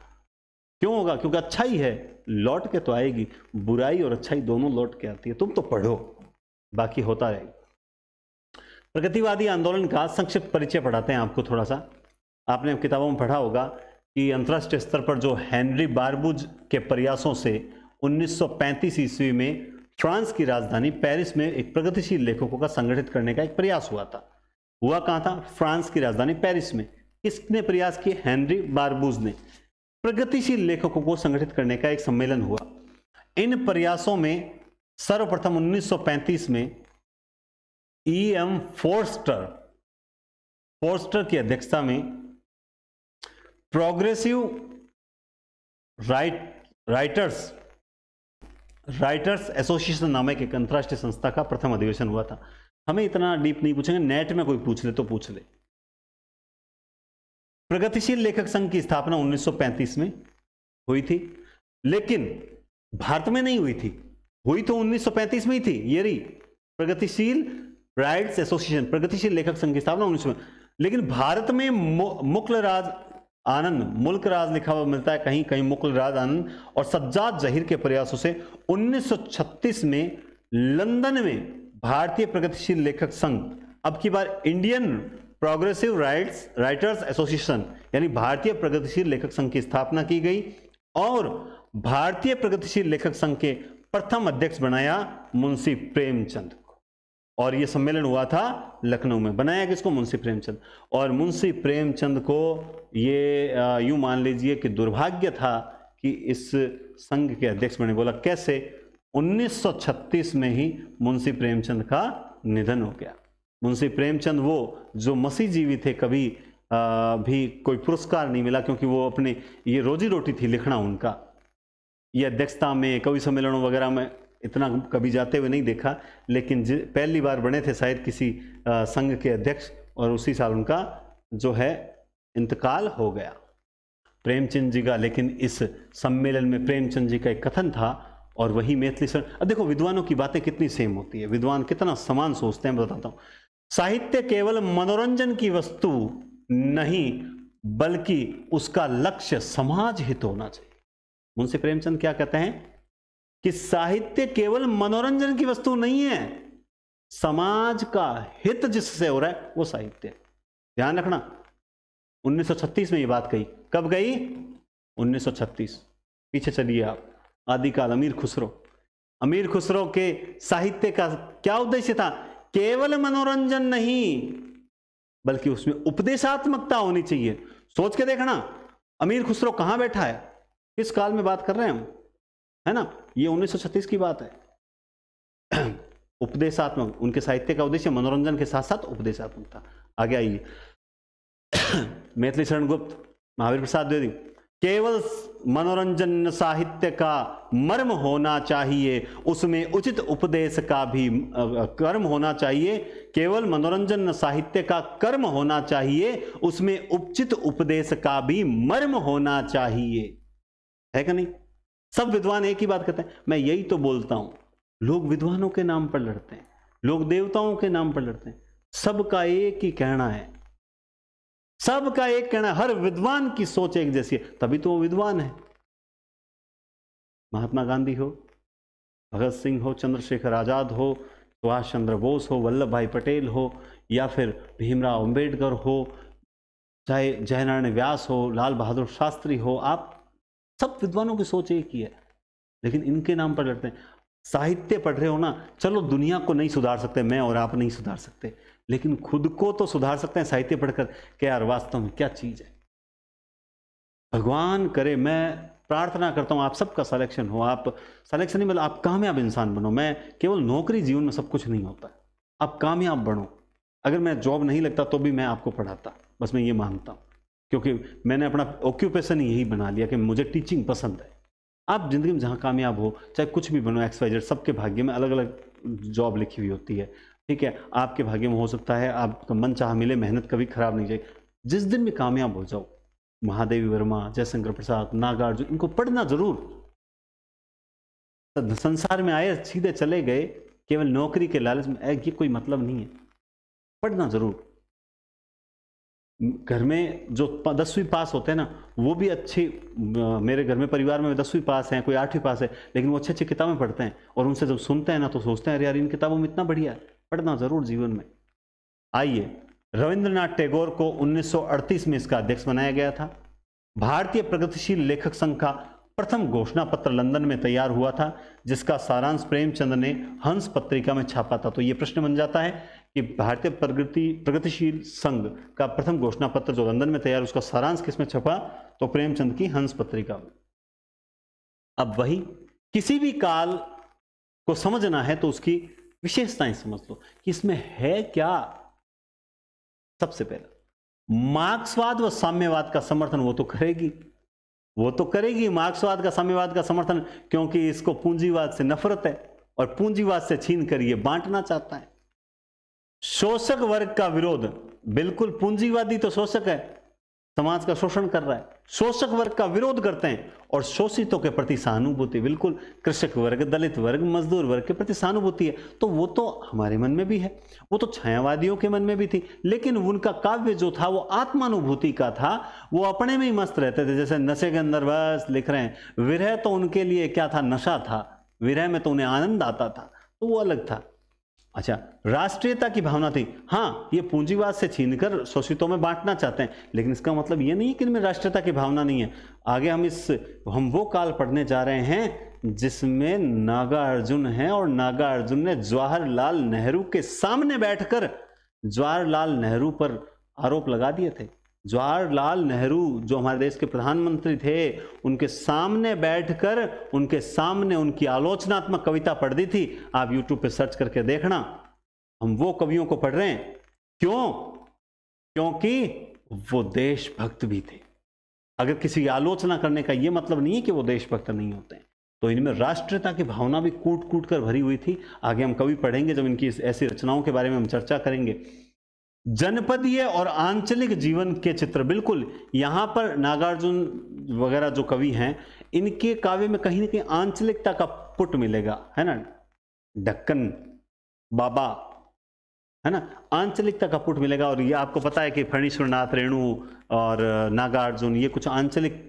क्यों होगा क्योंकि ही है लौट के तो आएगी बुराई और अच्छाई दोनों लौट के आती है तुम तो पढ़ो बाकी होता रहेगा प्रगतिवादी आंदोलन का संक्षिप्त परिचय पढ़ाते हैं आपको थोड़ा सा आपने किताबों में पढ़ा होगा कि अंतर्राष्ट्रीय स्तर पर जो हेनरी बारबुज के प्रयासों से 1935 ईस्वी में फ्रांस की राजधानी पेरिस में एक प्रगतिशील लेखकों का संगठित करने का एक प्रयास हुआ था हुआ कहाँ था फ्रांस की राजधानी पेरिस में किसने प्रयास किए हेनरी बारबूज ने प्रगतिशील लेखकों को संगठित करने का एक सम्मेलन हुआ इन प्रयासों में सर्वप्रथम 1935 में ई एम फोर्स्टर फोर्स्टर की अध्यक्षता में progressive write writers writers association नामक एक अंतर्राष्ट्रीय संस्था का प्रथम अधिवेशन हुआ था हमें इतना डीप नहीं पूछेंगे नेट में कोई पूछ ले तो पूछ ले प्रगतिशील लेखक संघ की स्थापना 1935 में हुई थी लेकिन भारत में नहीं हुई थी हुई तो 1935 में ही थी ये रही प्रगतिशील राइट्स एसोसिएशन प्रगतिशील लेखक संघ की स्थापना उन्नीस में लेकिन भारत में मुकल राज आनंद मुल्क राज लिखा हुआ मिलता है कहीं कहीं मुगल राज आनंद और सज्जाद जहीर के प्रयासों से 1936 में लंदन में भारतीय प्रगतिशील लेखक संघ अब की बार Indian progressive writes writers association यानी भारतीय प्रगतिशील लेखक संघ की स्थापना की गई और भारतीय प्रगतिशील लेखक संघ के प्रथम अध्यक्ष बनाया मुंशी प्रेमचंद और ये सम्मेलन हुआ था लखनऊ में बनाया किसको मुंशी प्रेमचंद और मुंशी प्रेमचंद को ये यूं मान लीजिए कि दुर्भाग्य था कि इस संघ के अध्यक्ष बने बोला कैसे 1936 में ही मुंशी प्रेमचंद का निधन हो गया मुंशी प्रेमचंद वो जो मसीह जीवी थे कभी आ, भी कोई पुरस्कार नहीं मिला क्योंकि वो अपने ये रोजी रोटी थी लिखना उनका ये अध्यक्षता में कवि सम्मेलनों वगैरह में इतना कभी जाते हुए नहीं देखा लेकिन पहली बार बने थे शायद किसी संघ के अध्यक्ष और उसी साल उनका जो है इंतकाल हो गया प्रेमचंद जी का लेकिन इस सम्मेलन में प्रेमचंद जी का एक कथन था और वही मैथिली सर अब देखो विद्वानों की बातें कितनी सेम होती है विद्वान कितना समान सोचते हैं बताता हूँ साहित्य केवल मनोरंजन की वस्तु नहीं बल्कि उसका लक्ष्य समाज हित होना चाहिए मुंशी प्रेमचंद क्या कहते हैं कि साहित्य केवल मनोरंजन की वस्तु नहीं है समाज का हित जिससे हो रहा है वो साहित्य ध्यान रखना 1936 में ये बात कही कब गई 1936 पीछे चलिए आप आदिकाल अमीर खुसरो अमीर खुसरो के साहित्य का क्या उद्देश्य था केवल मनोरंजन नहीं बल्कि उसमें उपदेशात्मकता होनी चाहिए सोच के देखना अमीर खुसरो कहां बैठा है किस काल में बात कर रहे हैं हम है ना ये 1936 की बात है उपदेशात्मक उनके साहित्य का उद्देश्य मनोरंजन के साथ साथ उपदेशात्मक था आगे आइए मैथिली शरण गुप्त महावीर प्रसाद देवी केवल मनोरंजन साहित्य का मर्म होना चाहिए उसमें उचित उपदेश का भी कर्म होना चाहिए केवल मनोरंजन साहित्य का कर्म होना चाहिए उसमें उचित उपदेश का भी मर्म होना चाहिए है कि नहीं सब विद्वान एक ही बात कहते हैं मैं यही तो बोलता हूं लोग विद्वानों के नाम पर लड़ते हैं लोग देवताओं के नाम पर लड़ते हैं सबका एक ही कहना है सबका एक कहना हर विद्वान की सोच एक जैसी है तभी तो वो विद्वान है महात्मा गांधी हो भगत सिंह हो चंद्रशेखर आज़ाद हो सुभाष चंद्र बोस हो वल्लभ भाई पटेल हो या फिर भीमराव अंबेडकर हो चाहे जयनारायण व्यास हो लाल बहादुर शास्त्री हो आप सब विद्वानों की सोच एक ही है लेकिन इनके नाम पर लड़ते हैं साहित्य पढ़ रहे हो ना चलो दुनिया को नहीं सुधार सकते मैं और आप नहीं सुधार सकते लेकिन खुद को तो सुधार सकते हैं साहित्य पढ़कर क्या यार वास्तव में क्या चीज़ है भगवान करे मैं प्रार्थना करता हूँ आप सबका सलेक्शन हो आप सलेक्शन नहीं मतलब आप कामयाब इंसान बनो मैं केवल नौकरी जीवन में सब कुछ नहीं होता आप कामयाब बनो अगर मैं जॉब नहीं लगता तो भी मैं आपको पढ़ाता बस मैं ये मानता हूँ क्योंकि मैंने अपना ऑक्यूपेशन यही बना लिया कि मुझे टीचिंग पसंद है आप ज़िंदगी में जहाँ कामयाब हो चाहे कुछ भी बनो एक्स वाइजर सबके भाग्य में अलग अलग जॉब लिखी हुई होती है ठीक है आपके भाग्य में हो सकता है आपका मन चाह मिले मेहनत कभी खराब नहीं जाए जिस दिन भी कामयाब हो जाओ महादेवी वर्मा जयशंकर प्रसाद नागार्जुन इनको पढ़ना जरूर संसार में आए सीधे चले गए केवल नौकरी के लालच में ये कोई मतलब नहीं है पढ़ना जरूर घर में जो दसवीं पास होते हैं ना वो भी अच्छी मेरे घर में परिवार में दसवीं पास हैं कोई आठवीं पास है लेकिन वो अच्छी अच्छी किताबें पढ़ते हैं और उनसे जब सुनते हैं ना तो सोचते हैं अरे यार इन किताबों में इतना बढ़िया है पढ़ना ज़रूर जीवन में आइए रविंद्रनाथ टैगोर को 1938 में इसका अध्यक्ष बनाया गया था भारतीय प्रगतिशील लेखक संघ का प्रथम घोषणा पत्र लंदन में तैयार हुआ था जिसका सारांश प्रेमचंद ने हंस पत्रिका में छापा था तो ये प्रश्न बन जाता है कि भारतीय प्रगति प्रगतिशील संघ का प्रथम घोषणा पत्र जो लंदन में तैयार उसका सारांश किसमें छपा तो प्रेमचंद की हंस पत्रिका अब वही किसी भी काल को समझना है तो उसकी विशेषताएं समझ लो कि इसमें है क्या सबसे पहला मार्क्सवाद व साम्यवाद का समर्थन वो तो करेगी वो तो करेगी मार्क्सवाद का साम्यवाद का समर्थन क्योंकि इसको पूंजीवाद से नफरत है और पूंजीवाद से छीन कर ये बांटना चाहता है शोषक वर्ग का विरोध बिल्कुल पूंजीवादी तो शोषक है समाज का शोषण कर रहा है शोषक वर्ग का विरोध करते हैं और शोषितों के प्रति सहानुभूति बिल्कुल कृषक वर्ग दलित वर्ग मजदूर वर्ग के प्रति सहानुभूति है तो वो तो हमारे मन में भी है वो तो छायावादियों के मन में भी थी लेकिन उनका काव्य जो था वो आत्मानुभूति का था वो अपने में ही मस्त रहते थे जैसे नशे के अंदर बस लिख रहे हैं विरह तो उनके लिए क्या था नशा था विरह में तो उन्हें आनंद आता था तो वो अलग था अच्छा राष्ट्रीयता की भावना थी हाँ ये पूंजीवाद से छीनकर शोषितों में बांटना चाहते हैं लेकिन इसका मतलब ये नहीं कि इनमें राष्ट्रीयता की भावना नहीं है आगे हम इस हम वो काल पढ़ने जा रहे हैं जिसमें नागार्जुन हैं और नागार्जुन ने जवाहरलाल नेहरू के सामने बैठकर जवाहरलाल नेहरू पर आरोप लगा दिए थे जवाहरलाल नेहरू जो हमारे देश के प्रधानमंत्री थे उनके सामने बैठकर उनके सामने उनकी आलोचनात्मक कविता पढ़ दी थी आप यूट्यूब पे सर्च करके देखना हम वो कवियों को पढ़ रहे हैं क्यों क्योंकि वो देशभक्त भी थे अगर किसी की आलोचना करने का ये मतलब नहीं है कि वो देशभक्त नहीं होते हैं तो इनमें राष्ट्रीयता की भावना भी कूट कूट कर भरी हुई थी आगे हम कवि पढ़ेंगे जब इनकी ऐसी रचनाओं के बारे में हम चर्चा करेंगे जनपदीय और आंचलिक जीवन के चित्र बिल्कुल यहाँ पर नागार्जुन वगैरह जो कवि हैं इनके काव्य में कहीं ना कहीं आंचलिकता का पुट मिलेगा है ना ढक्कन बाबा है ना आंचलिकता का पुट मिलेगा और ये आपको पता है कि फणीश्वरनाथ रेणु और नागार्जुन ये कुछ आंचलिक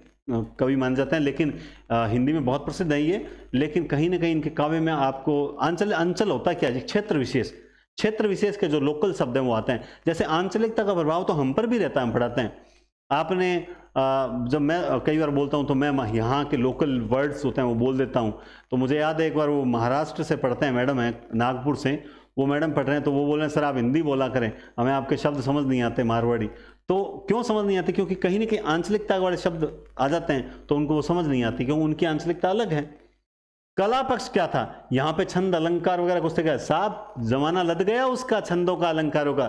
कवि माने जाते हैं लेकिन आ, हिंदी में बहुत प्रसिद्ध है ये लेकिन कहीं ना कहीं इनके काव्य में आपको आंचल अंचल होता है क्या क्षेत्र विशेष क्षेत्र विशेष के जो लोकल शब्द हैं वो आते हैं जैसे आंचलिकता का प्रभाव तो हम पर भी रहता है हम पढ़ाते हैं आपने जब मैं कई बार बोलता हूँ तो मैं यहाँ के लोकल वर्ड्स होते हैं वो बोल देता हूँ तो मुझे याद है एक बार वो महाराष्ट्र से पढ़ते हैं मैडम हैं नागपुर से वो मैडम पढ़ रहे हैं तो वो बोल रहे हैं सर आप हिंदी बोला करें हमें आपके शब्द समझ नहीं आते मारवाड़ी तो क्यों समझ नहीं आते क्योंकि कहीं ना कहीं आंचलिकता वाले शब्द आ जाते हैं तो उनको वो समझ नहीं आती क्योंकि उनकी आंचलिकता अलग है कला पक्ष क्या था यहां पे छंद अलंकार वगैरह कुछ गया साफ जमाना लद गया उसका छंदों का अलंकारों का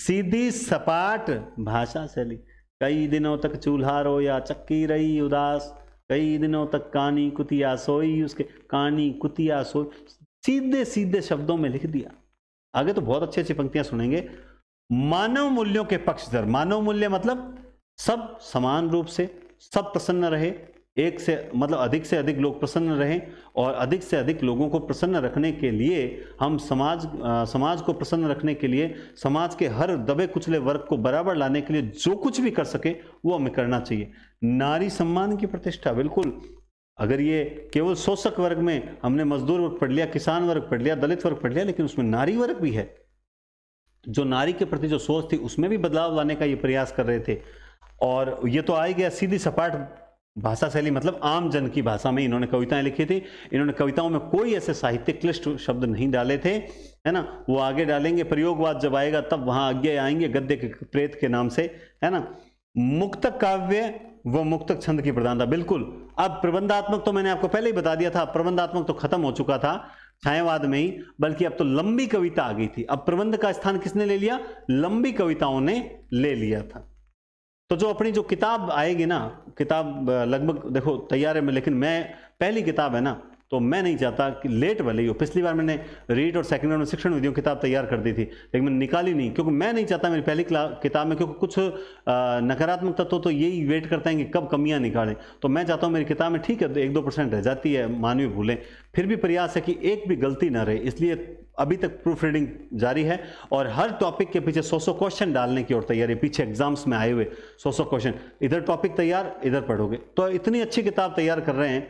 सीधी सपाट भाषा शैली कई दिनों तक चूल्हा रोया चक्की रही उदास कई दिनों तक कानी कुतिया सोई उसके कानी कुतिया सोई सीधे सीधे शब्दों में लिख दिया आगे तो बहुत अच्छे अच्छी पंक्तियां सुनेंगे मानव मूल्यों के पक्षधर मानव मूल्य मतलब सब समान रूप से सब प्रसन्न रहे एक से मतलब अधिक से अधिक लोग प्रसन्न रहें और अधिक से अधिक लोगों को प्रसन्न रखने के लिए हम समाज आ, समाज को प्रसन्न रखने के लिए समाज के हर दबे कुचले वर्ग को बराबर लाने के लिए जो कुछ भी कर सके वो हमें करना चाहिए नारी सम्मान की प्रतिष्ठा बिल्कुल अगर ये केवल शोषक वर्ग में हमने मजदूर वर्ग पढ़ लिया किसान वर्ग पढ़ लिया दलित वर्ग पढ़ लिया लेकिन उसमें नारी वर्ग भी है जो नारी के प्रति जो सोच थी उसमें भी बदलाव लाने का ये प्रयास कर रहे थे और ये तो आ गया सीधी सपाट भाषा शैली मतलब आम जन की भाषा में इन्होंने कविताएं लिखी थी इन्होंने कविताओं में कोई ऐसे साहित्य क्लिष्ट शब्द नहीं डाले थे है ना वो आगे डालेंगे प्रयोगवाद जब आएगा तब वहां आगे आएंगे गद्य के प्रेत के नाम से है ना मुक्त काव्य व मुक्तक छंद की प्रधानता बिल्कुल अब प्रबंधात्मक तो मैंने आपको पहले ही बता दिया था प्रबंधात्मक तो खत्म हो चुका था छायावाद में ही बल्कि अब तो लंबी कविता आ गई थी अब प्रबंध का स्थान किसने ले लिया लंबी कविताओं ने ले लिया था तो जो अपनी जो किताब आएगी ना किताब लगभग देखो तैयार है मैं लेकिन मैं पहली किताब है ना तो मैं नहीं चाहता कि लेट भले ही हो पिछली बार मैंने रीट और सेकंड राउंड में शिक्षण विधियों किताब तैयार कर दी थी लेकिन मैंने निकाली नहीं क्योंकि मैं नहीं चाहता मेरी पहली किताब में क्योंकि कुछ नकारात्मक तत्व तो, यही वेट करते हैं कि कब कमियां निकालें तो मैं चाहता हूँ मेरी किताब में ठीक है तो एक दो परसेंट रह जाती है मानवीय भूलें फिर भी प्रयास है कि एक भी गलती ना रहे इसलिए अभी तक प्रूफ रीडिंग जारी है और हर टॉपिक के पीछे सौ सौ क्वेश्चन डालने की ओर तैयारी पीछे एग्जाम्स में आए हुए सौ सौ क्वेश्चन इधर टॉपिक तैयार इधर पढ़ोगे तो इतनी अच्छी किताब तैयार कर रहे हैं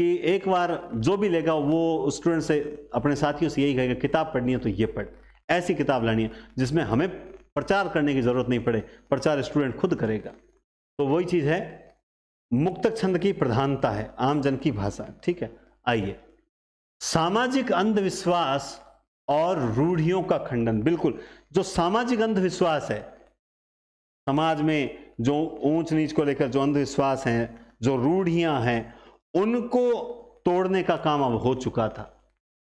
कि एक बार जो भी लेगा वो स्टूडेंट से अपने साथियों से यही कहेगा किताब पढ़नी है तो ये पढ़ ऐसी किताब लानी है जिसमें हमें प्रचार करने की ज़रूरत नहीं पड़े प्रचार स्टूडेंट खुद करेगा तो वही चीज़ है मुक्त छंद की प्रधानता है आम जन की भाषा ठीक है आइए सामाजिक अंधविश्वास और रूढ़ियों का खंडन बिल्कुल जो सामाजिक अंधविश्वास है समाज में जो ऊंच नीच को लेकर जो अंधविश्वास हैं जो रूढ़ियां हैं उनको तोड़ने का काम अब हो चुका था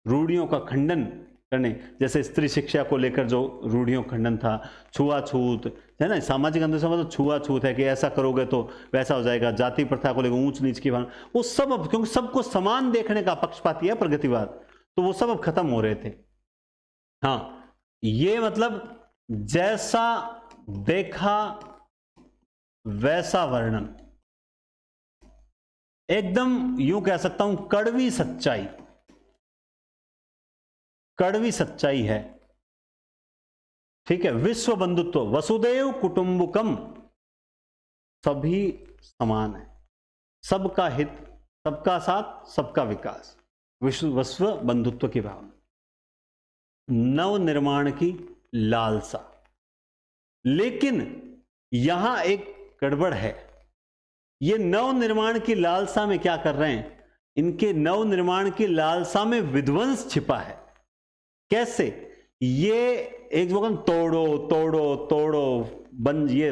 रूढ़ियों का खंडन करने जैसे स्त्री शिक्षा को लेकर जो रूढ़ियों खंडन था छुआछूत है ना सामाजिक अंधविश्वास तो छुआछूत है कि ऐसा करोगे तो वैसा हो जाएगा जाति प्रथा को लेकर ऊंच नीच की भावना वो सब अब क्योंकि सबको समान देखने का पक्षपाती है प्रगतिवाद तो वो सब अब खत्म हो रहे थे हाँ ये मतलब जैसा देखा वैसा वर्णन एकदम यूं कह सकता हूं कड़वी सच्चाई कड़वी सच्चाई है ठीक है विश्व बंधुत्व वसुदेव कुटुंबकम सभी समान है सबका हित सबका साथ सबका विकास विश्व वस्व बंधुत्व की भावना नव निर्माण की लालसा लेकिन यहां एक गड़बड़ है ये नव निर्माण की लालसा में क्या कर रहे हैं इनके नव निर्माण की लालसा में विध्वंस छिपा है कैसे ये एक तोड़ो तोड़ो तोड़ो बन ये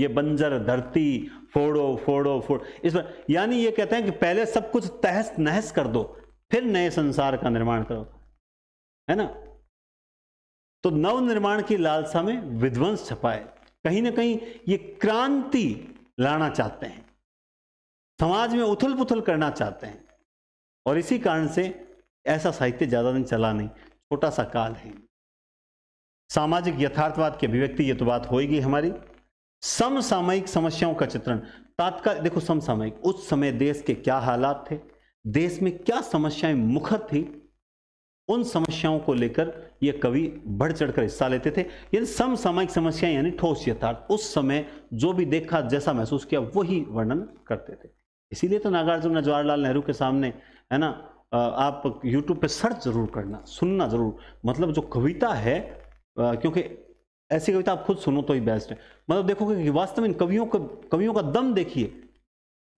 ये बंजर धरती फोड़ो फोड़ो फोड़ इस पर यानी ये कहते हैं कि पहले सब कुछ तहस नहस कर दो फिर नए संसार का निर्माण करो है ना तो नव निर्माण की लालसा में विध्वंस छपाए है कहीं ना कहीं ये क्रांति लाना चाहते हैं समाज में उथल पुथल करना चाहते हैं और इसी कारण से ऐसा साहित्य ज़्यादा दिन चला नहीं छोटा सा काल है सामाजिक यथार्थवाद की अभिव्यक्ति ये तो बात होगी हमारी समसामयिक समस्याओं का चित्रण तात्काल देखो समसामयिक उस समय देश के क्या हालात थे देश में क्या समस्याएं मुखर थी उन समस्याओं को लेकर ये कवि बढ़ चढ़कर हिस्सा लेते थे यानी समसामयिक समस्याएं यानी ठोस यथार्थ उस समय जो भी देखा जैसा महसूस किया वही वर्णन करते थे इसीलिए तो नागार्जुन ने जवाहरलाल नेहरू के सामने है ना आप YouTube पे सर्च जरूर करना सुनना जरूर मतलब जो कविता है क्योंकि ऐसी कविता आप खुद सुनो तो ही बेस्ट है मतलब देखोगे कि वास्तव में इन कवियों का कवियों का दम देखिए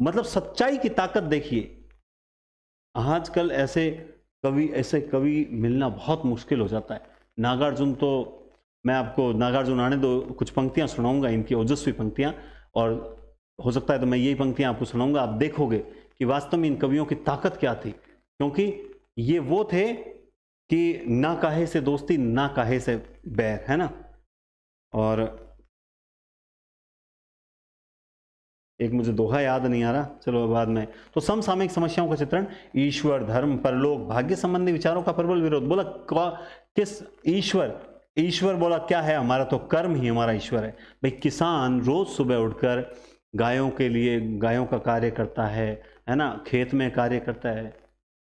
मतलब सच्चाई की ताकत देखिए आजकल ऐसे कवि ऐसे कवि मिलना बहुत मुश्किल हो जाता है नागार्जुन तो मैं आपको नागार्जुन आने दो कुछ पंक्तियाँ सुनाऊंगा इनकी ओजस्वी पंक्तियाँ और हो सकता है तो मैं यही पंक्तियां आपको सुनाऊंगा आप देखोगे कि वास्तव में इन कवियों की ताकत क्या थी क्योंकि ये वो थे कि ना काहे से दोस्ती ना काहे से बैर है ना और एक मुझे दोहा याद नहीं आ रहा चलो बाद में तो समसामयिक समस्याओं का चित्रण ईश्वर धर्म परलोक भाग्य संबंधी विचारों का प्रबल विरोध बोला किस ईश्वर ईश्वर बोला क्या है हमारा तो कर्म ही हमारा ईश्वर है भाई किसान रोज सुबह उठकर गायों के लिए गायों का कार्य करता है है ना खेत में कार्य करता है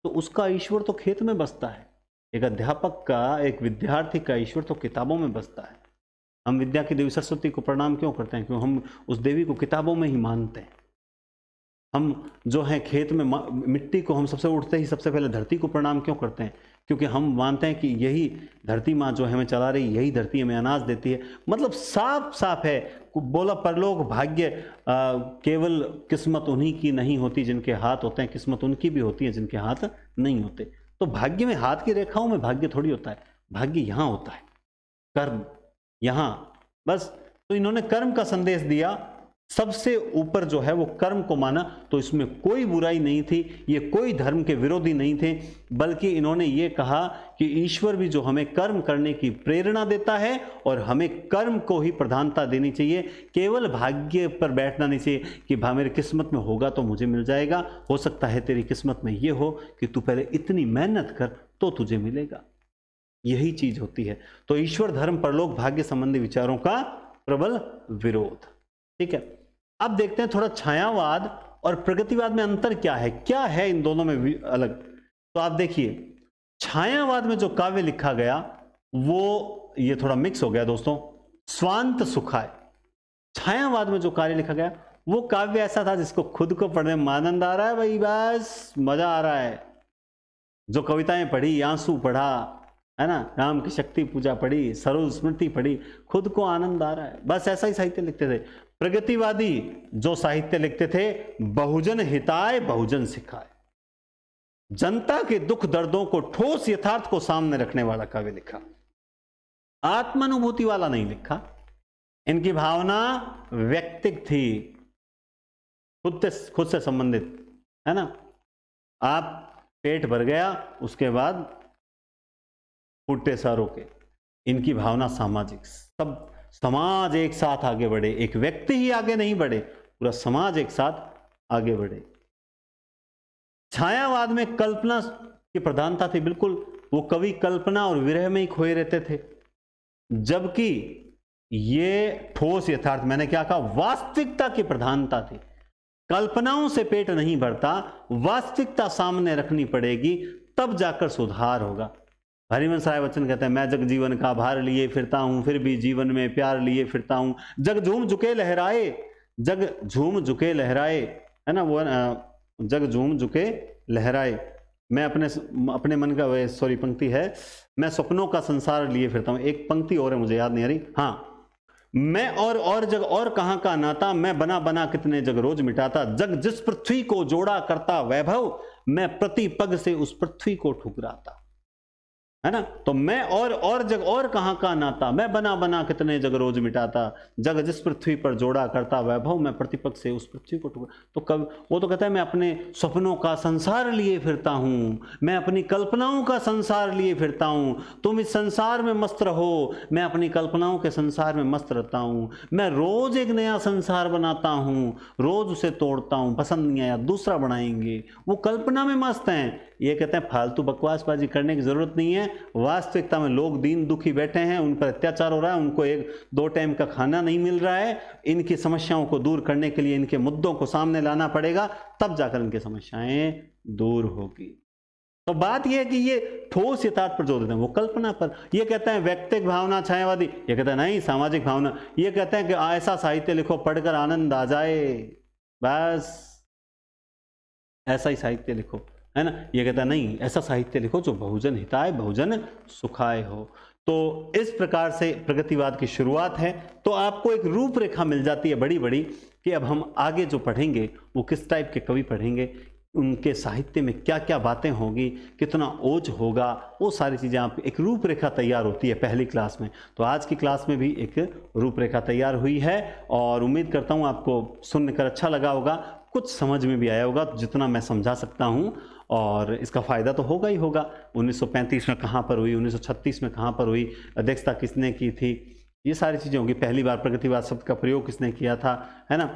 तो उसका ईश्वर तो खेत में बसता है एक अध्यापक का एक विद्यार्थी का ईश्वर तो किताबों में बसता है हम विद्या की देवी सरस्वती को प्रणाम क्यों करते हैं क्यों हम उस देवी को किताबों में ही मानते हैं हम जो हैं खेत में मिट्टी को हम सबसे उठते ही सबसे पहले धरती को प्रणाम क्यों करते हैं क्योंकि हम मानते हैं कि यही धरती माँ जो हमें चला रही यही धरती हमें अनाज देती है मतलब साफ साफ है बोला परलोक भाग्य आ, केवल किस्मत उन्हीं की नहीं होती जिनके हाथ होते हैं किस्मत उनकी भी होती है जिनके हाथ नहीं होते तो भाग्य में हाथ की रेखाओं में भाग्य थोड़ी होता है भाग्य यहाँ होता है कर्म यहाँ बस तो इन्होंने कर्म का संदेश दिया सबसे ऊपर जो है वो कर्म को माना तो इसमें कोई बुराई नहीं थी ये कोई धर्म के विरोधी नहीं थे बल्कि इन्होंने ये कहा कि ईश्वर भी जो हमें कर्म करने की प्रेरणा देता है और हमें कर्म को ही प्रधानता देनी चाहिए केवल भाग्य पर बैठना नहीं चाहिए कि भा मेरी किस्मत में होगा तो मुझे मिल जाएगा हो सकता है तेरी किस्मत में ये हो कि तू पहले इतनी मेहनत कर तो तुझे मिलेगा यही चीज होती है तो ईश्वर धर्म परलोक भाग्य संबंधी विचारों का प्रबल विरोध ठीक है अब देखते हैं थोड़ा छायावाद और प्रगतिवाद में अंतर क्या है क्या है इन दोनों में अलग तो आप देखिए छायावाद में जो काव्य लिखा गया वो ये थोड़ा मिक्स हो गया दोस्तों स्वांत सुखाय छायावाद में जो कार्य लिखा गया वो काव्य ऐसा था जिसको खुद को पढ़ने में आनंद आ रहा है भाई बस मजा आ रहा है जो कविताएं पढ़ी आंसू पढ़ा है ना राम की शक्ति पूजा पढ़ी सर्व स्मृति पढ़ी खुद को आनंद आ रहा है बस ऐसा ही साहित्य लिखते थे प्रगतिवादी जो साहित्य लिखते थे बहुजन हिताय बहुजन सिखाए जनता के दुख दर्दों को ठोस यथार्थ को सामने रखने वाला कवि लिखा आत्मानुभूति वाला नहीं लिखा इनकी भावना व्यक्तिक थी खुद से खुद से संबंधित है ना आप पेट भर गया उसके बाद फूटे सारों के इनकी भावना सामाजिक सब समाज एक साथ आगे बढ़े एक व्यक्ति ही आगे नहीं बढ़े पूरा समाज एक साथ आगे बढ़े छायावाद में कल्पना की प्रधानता थी बिल्कुल वो कवि कल्पना और विरह में ही खोए रहते थे जबकि ये ठोस यथार्थ मैंने क्या कहा वास्तविकता की प्रधानता थी कल्पनाओं से पेट नहीं भरता वास्तविकता सामने रखनी पड़ेगी तब जाकर सुधार होगा हरिवंश राय बच्चन कहते हैं मैं जग जीवन का भार लिए फिरता हूँ फिर भी जीवन में प्यार लिए फिरता हूँ जग झूम झुके लहराए जग झूम झुके लहराए है ना वो जग झूम झुके लहराए मैं अपने अपने मन का वह सॉरी पंक्ति है मैं सपनों का संसार लिए फिरता हूँ एक पंक्ति और है मुझे याद नहीं आ रही हाँ मैं और और जग और कहाँ का नाता मैं बना बना कितने जग रोज मिटाता जग जिस पृथ्वी को जोड़ा करता वैभव मैं प्रति पग से उस पृथ्वी को ठुकराता है ना तो मैं और और जग और कहाँ का नाता मैं बना बना कितने जग रोज मिटाता जग जिस पृथ्वी पर जोड़ा करता वैभव मैं प्रतिपक्ष से उस पृथ्वी को टुकड़ा तो कब वो तो कहता है मैं अपने सपनों का संसार लिए फिरता हूँ मैं अपनी कल्पनाओं का संसार लिए फिरता हूँ तुम इस संसार में मस्त रहो मैं अपनी कल्पनाओं के संसार में मस्त रहता हूँ मैं रोज एक नया संसार बनाता हूँ रोज उसे तोड़ता हूँ पसंद नहीं आया दूसरा बनाएंगे वो कल्पना में मस्त हैं ये कहते हैं फालतू बकवासबाजी करने की ज़रूरत नहीं है वास्तविकता में लोग दीन दुखी बैठे हैं उन पर अत्याचार हो रहा है उनको एक दो टाइम का खाना नहीं मिल रहा है इनकी समस्याओं को दूर करने के लिए इनके मुद्दों को सामने लाना पड़ेगा तब जाकर इनकी समस्याएं दूर होगी तो बात यह है कि ये ठोस यथार्थ पर जोर देते हैं वो कल्पना पर ये कहते हैं व्यक्तिक भावना छायावादी ये कहते हैं नहीं सामाजिक भावना ये कहते हैं कि ऐसा साहित्य लिखो पढ़कर आनंद आ जाए बस ऐसा ही साहित्य लिखो है ना ये कहता नहीं ऐसा साहित्य लिखो जो बहुजन हिताय बहुजन सुखाय हो तो इस प्रकार से प्रगतिवाद की शुरुआत है तो आपको एक रूपरेखा मिल जाती है बड़ी बड़ी कि अब हम आगे जो पढ़ेंगे वो किस टाइप के कवि पढ़ेंगे उनके साहित्य में क्या क्या बातें होगी कितना ओज होगा वो सारी चीज़ें आप एक रूपरेखा तैयार होती है पहली क्लास में तो आज की क्लास में भी एक रूपरेखा तैयार हुई है और उम्मीद करता हूँ आपको सुनकर अच्छा लगा होगा कुछ समझ में भी आया होगा तो जितना मैं समझा सकता हूँ और इसका फ़ायदा तो होगा ही होगा 1935 में कहाँ पर हुई 1936 में कहाँ पर हुई अध्यक्षता किसने की थी ये सारी चीज़ें होंगी पहली बार प्रगतिवाद शब्द का प्रयोग किसने किया था है ना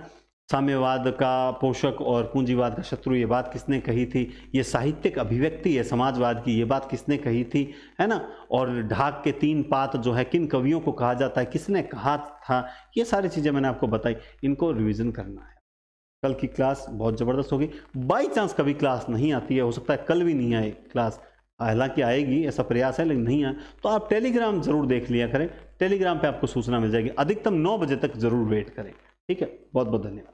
साम्यवाद का पोषक और पूंजीवाद का शत्रु ये बात किसने कही थी ये साहित्यिक अभिव्यक्ति है समाजवाद की ये बात किसने कही थी है ना और ढाक के तीन पात जो है किन कवियों को कहा जाता है किसने कहा था ये सारी चीज़ें मैंने आपको बताई इनको रिविज़न करना है कल की क्लास बहुत ज़बरदस्त होगी बाई चांस कभी क्लास नहीं आती है हो सकता है कल भी नहीं आए क्लास हालांकि आएगी ऐसा प्रयास है लेकिन नहीं आए तो आप टेलीग्राम ज़रूर देख लिया करें टेलीग्राम पे आपको सूचना मिल जाएगी अधिकतम नौ बजे तक ज़रूर वेट करें ठीक है बहुत बहुत धन्यवाद